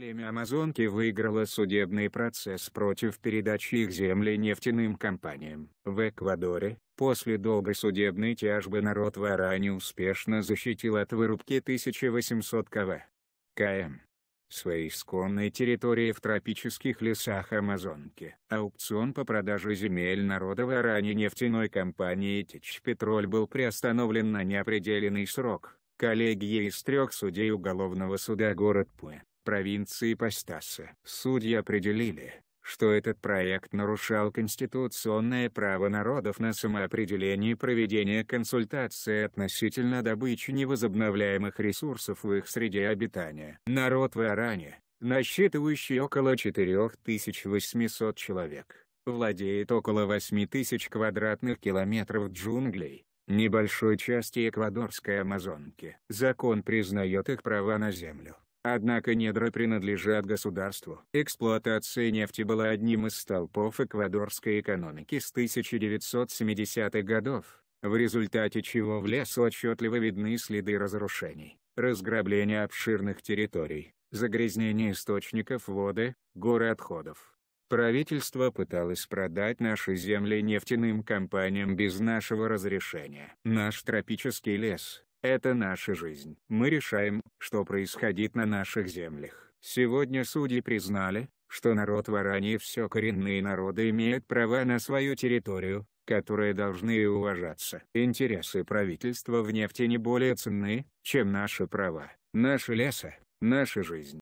Племя Амазонки выиграло судебный процесс против передачи их земли нефтяным компаниям. В Эквадоре, после долгой судебной тяжбы народ Варани успешно защитил от вырубки 1800 кв. км своей исконной территории в тропических лесах Амазонки. Аукцион по продаже земель народа Варани нефтяной компании Петроль» был приостановлен на неопределенный срок. Коллегия из трех судей уголовного суда город Пуэ, провинции Пастаса. Судьи определили, что этот проект нарушал конституционное право народов на самоопределение и проведение консультации относительно добычи невозобновляемых ресурсов в их среде обитания. Народ в Иране, насчитывающий около 4800 человек, владеет около 8000 квадратных километров джунглей, небольшой части эквадорской Амазонки. Закон признает их права на землю, Однако недра принадлежат государству. Эксплуатация нефти была одним из столпов эквадорской экономики с 1970-х годов, в результате чего в лесу отчетливо видны следы разрушений, разграбления обширных территорий, загрязнение источников воды, горы отходов. Правительство пыталось продать наши земли нефтяным компаниям без нашего разрешения. Наш тропический лес, это наша жизнь. Мы решаем, что происходит на наших землях. Сегодня судьи признали, что народ Варани и все коренные народы имеют права на свою территорию, которые должны уважаться. Интересы правительства в нефти не более ценны, чем наши права, наши леса, наша жизнь.